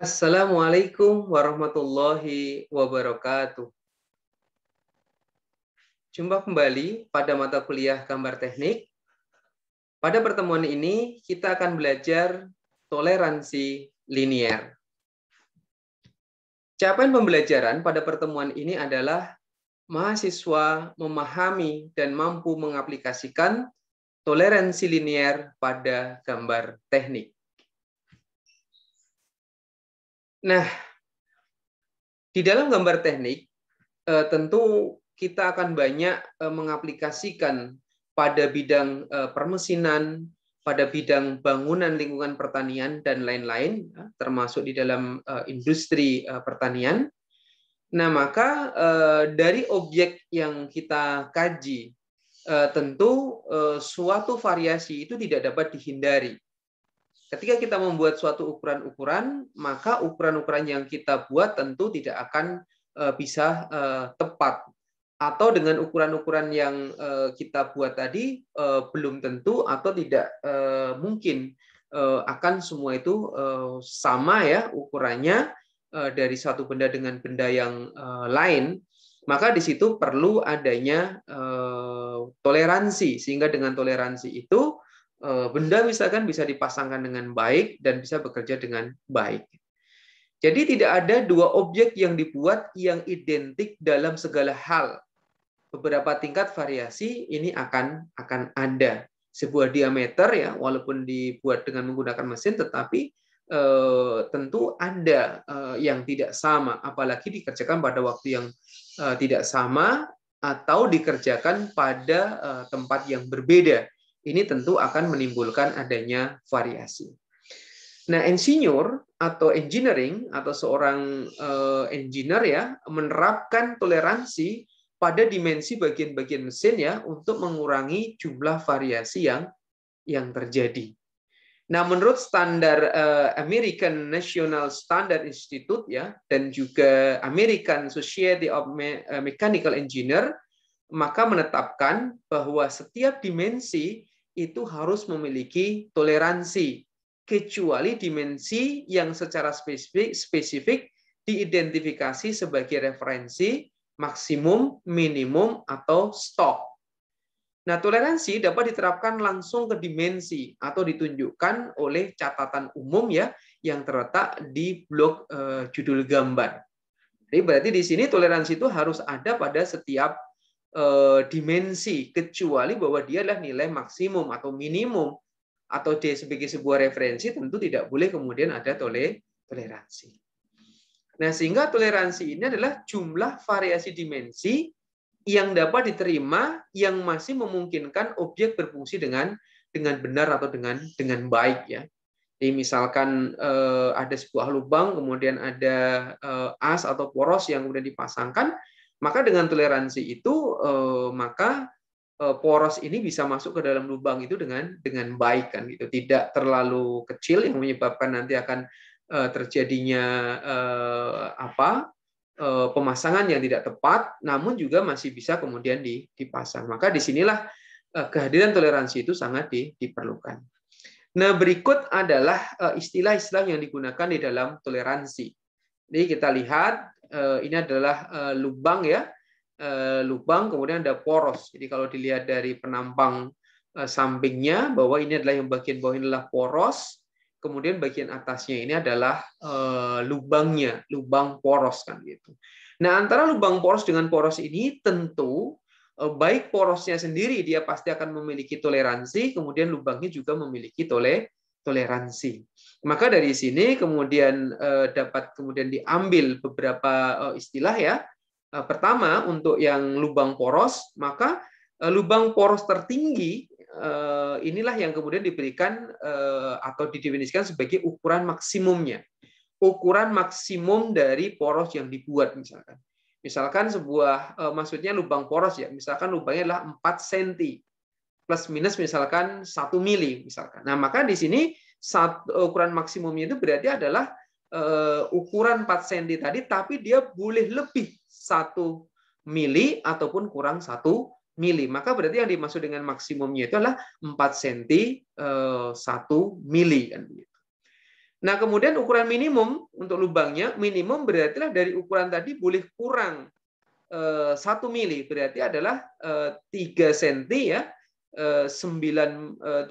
Assalamualaikum warahmatullahi wabarakatuh. Jumpa kembali pada mata kuliah gambar teknik. Pada pertemuan ini, kita akan belajar toleransi linier. Capaian pembelajaran pada pertemuan ini adalah mahasiswa memahami dan mampu mengaplikasikan toleransi linier pada gambar teknik. Nah, di dalam gambar teknik eh, tentu kita akan banyak eh, mengaplikasikan pada bidang eh, permesinan, pada bidang bangunan lingkungan pertanian dan lain-lain ya, termasuk di dalam industri pertanian. Nah, maka dari objek yang kita kaji tentu suatu variasi itu tidak dapat dihindari. Ketika kita membuat suatu ukuran-ukuran, maka ukuran-ukuran yang kita buat tentu tidak akan e, bisa e, tepat. Atau dengan ukuran-ukuran yang e, kita buat tadi belum tentu atau tidak mungkin akan semua itu sama ya ukurannya dari satu benda dengan benda yang lain. Maka di situ perlu adanya toleransi sehingga dengan toleransi itu Eh, benda misalkan bisa dipasangkan dengan baik dan bisa bekerja dengan baik. Jadi tidak ada dua objek yang dibuat yang identik dalam segala hal. Beberapa tingkat variasi ini akan akan ada sebuah diameter ya walaupun dibuat dengan menggunakan mesin tetapi eh, tentu ada eh, yang tidak sama apalagi dikerjakan pada waktu yang eh, tidak sama atau dikerjakan pada eh, tempat yang berbeda ini tentu akan menimbulkan adanya variasi. Nah, insinyur atau engineering atau seorang eh, engineer ya menerapkan toleransi pada dimensi bagian-bagian mesin ya untuk mengurangi jumlah variasi yang yang terjadi. Nah, menurut standar eh, American National Standard Institute ya dan juga American Society of eh, Mechanical Engineer maka menetapkan bahwa setiap dimensi itu harus memiliki toleransi kecuali dimensi yang secara spesifik, spesifik diidentifikasi sebagai referensi maksimum, minimum, atau stop. Nah, toleransi dapat diterapkan langsung ke dimensi atau ditunjukkan oleh catatan umum ya yang terletak di blok eh, judul gambar. Jadi berarti di sini toleransi itu harus ada pada setiap Eh, dimensi kecuali bahwa dia adalah nilai maksimum atau minimum atau dia sebagai sebuah referensi tentu tidak boleh kemudian ada toleransi. Nah, sehingga toleransi ini adalah jumlah variasi dimensi yang dapat diterima yang masih memungkinkan objek berfungsi dengan dengan benar atau dengan dengan baik ya. Jadi misalkan eh, ada sebuah lubang kemudian ada eh, as atau poros yang kemudian dipasangkan maka dengan toleransi itu eh, maka eh, poros ini bisa masuk ke dalam lubang itu dengan dengan baik kan gitu. Tidak terlalu kecil yang menyebabkan nanti akan eh, terjadinya apa? pemasangan yang tidak tepat, namun juga masih bisa kemudian dipasang. Maka disinilah kehadiran toleransi itu sangat diperlukan. Nah, berikut adalah istilah-istilah yang digunakan di dalam toleransi. Jadi kita lihat Eh, ini adalah eh, lubang ya, eh, lubang kemudian ada poros. Jadi kalau dilihat dari penampang sampingnya bahwa ini adalah yang bagian bawah ini adalah poros, kemudian bagian atasnya ini adalah lubangnya, lubang poros kan gitu. Nah, antara lubang poros dengan poros ini tentu baik porosnya sendiri dia pasti akan memiliki toleransi, kemudian lubangnya juga memiliki tole toleransi. Maka dari sini kemudian eh, dapat kemudian diambil beberapa eh, istilah ya. Eh, pertama untuk yang lubang poros, maka lubang poros tertinggi inilah yang kemudian diberikan atau didefinisikan sebagai ukuran maksimumnya. Ukuran maksimum dari poros yang dibuat misalkan. Misalkan sebuah maksudnya lubang poros ya, misalkan lubangnya adalah 4 cm plus minus misalkan 1 mili misalkan. Nah, maka di sini satu, eh, ukuran maksimumnya itu berarti adalah uh, ukuran 4 cm tadi, tapi dia boleh lebih 1 mili ataupun kurang 1 mili. Maka berarti yang dimaksud dengan maksimumnya itu adalah 4 cm uh, 1 mili. Kan nah, kemudian ukuran minimum untuk lubangnya, minimum berarti dari ukuran tadi boleh kurang eh, satu mili, berarti adalah 3 cm ya, 9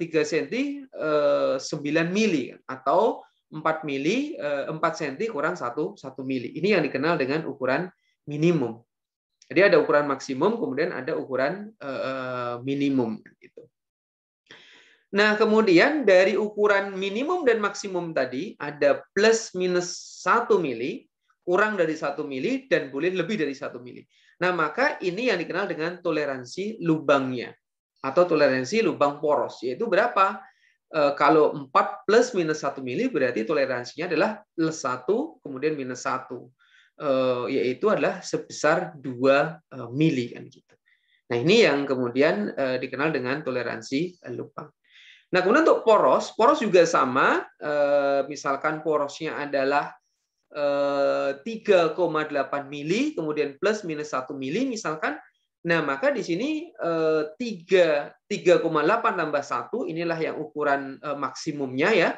3 cm 9 mili atau 4 mili 4 eh, cm kurang 1 1 mili. Ini yang dikenal dengan ukuran minimum. Jadi ada ukuran maksimum, kemudian ada ukuran eh, eh, minimum gitu. Nah, kemudian dari ukuran minimum dan maksimum tadi ada plus minus 1 mili, kurang dari 1 mili dan boleh lebih dari 1 mili. Nah, maka ini yang dikenal dengan toleransi lubangnya atau toleransi lubang poros yaitu berapa? Eh, kalau 4 plus minus 1 mili berarti toleransinya adalah plus 1 kemudian minus 1 eh, yaitu adalah sebesar 2 eh, mili kan gitu. Nah, ini yang kemudian dikenal dengan toleransi lubang. Nah, kemudian untuk poros, poros juga sama. misalkan porosnya adalah 3,8 mili, kemudian plus minus 1 mili, misalkan Nah, maka di sini 3,8 eh, tambah 1 inilah yang ukuran eh, maksimumnya ya,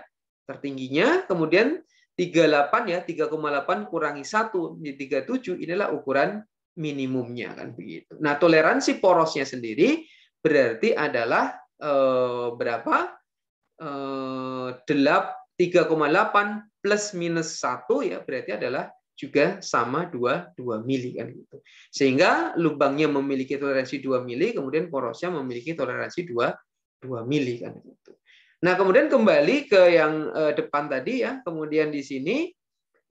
tertingginya. Kemudian 38 ya, 3,8 kurangi 1 jadi 37 inilah ukuran minimumnya kan begitu. Nah, toleransi porosnya sendiri berarti adalah eh, berapa? 3,8 plus minus 1 ya berarti adalah juga sama 2 2 mili kan gitu. Sehingga lubangnya memiliki toleransi 2 mili, kemudian porosnya memiliki toleransi 2 2 mili kan gitu. Nah, kemudian kembali ke yang eh, depan tadi ya. Kemudian di sini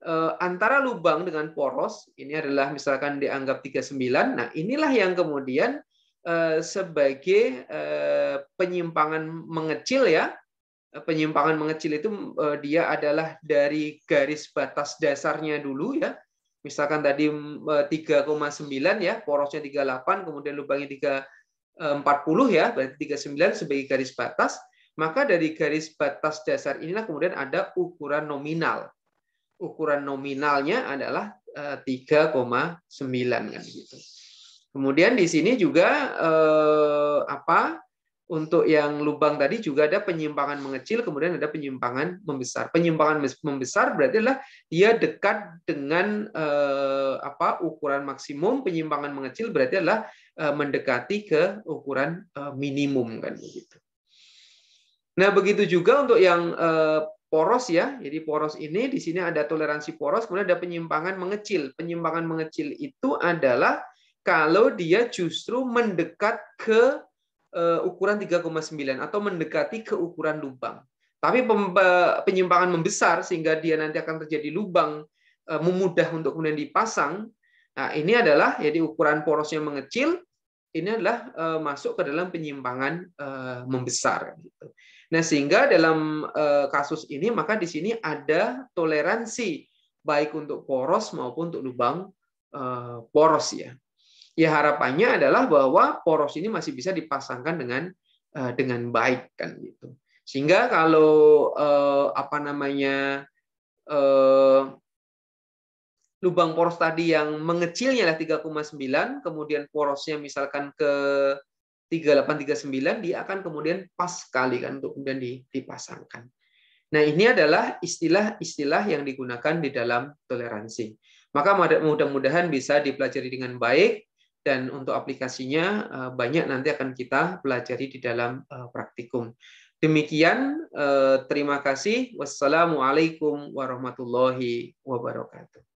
eh, antara lubang dengan poros ini adalah misalkan dianggap 39. Nah, inilah yang kemudian eh, sebagai penyimpangan mengecil ya Eh, penyimpangan mengecil itu eh, dia adalah dari garis batas dasarnya dulu ya. Misalkan tadi 3,9 eh, ya, porosnya 38, kemudian lubangnya 340 ya, berarti 39 sebagai garis batas. Maka dari garis batas dasar inilah kemudian ada ukuran nominal. Ukuran nominalnya adalah 3,9 kan gitu. Kemudian di sini juga eh, apa? untuk yang lubang tadi juga ada penyimpangan mengecil, kemudian ada penyimpangan membesar. Penyimpangan membesar berarti adalah dia dekat dengan eh, apa ukuran maksimum, penyimpangan mengecil berarti adalah eh, mendekati ke ukuran eh, minimum kan begitu. Nah begitu juga untuk yang eh, poros ya, jadi poros ini di sini ada toleransi poros, kemudian ada penyimpangan mengecil. Penyimpangan mengecil itu adalah kalau dia justru mendekat ke Eh, ukuran 3,9 atau mendekati ke ukuran lubang. Tapi penyimpangan membesar sehingga dia nanti akan terjadi lubang eh, memudah untuk kemudian dipasang. Nah, ini adalah jadi ukuran porosnya mengecil, ini adalah eh, masuk ke dalam penyimpangan membesar gitu. Nah, sehingga dalam kasus ini maka di sini ada toleransi baik untuk poros maupun untuk lubang poros ya ya harapannya adalah bahwa poros ini masih bisa dipasangkan dengan eh, dengan baik kan gitu. Sehingga kalau eh, apa namanya eh, lubang poros tadi yang mengecilnya adalah 3,9, kemudian porosnya misalkan ke 3839 dia akan kemudian pas sekali kan untuk kemudian dipasangkan. Nah, ini adalah istilah-istilah yang digunakan di dalam toleransi. Maka mudah-mudahan bisa dipelajari dengan baik dan untuk aplikasinya eh, banyak nanti akan kita pelajari di dalam eh, praktikum. Demikian, eh, terima kasih. Wassalamualaikum warahmatullahi wabarakatuh.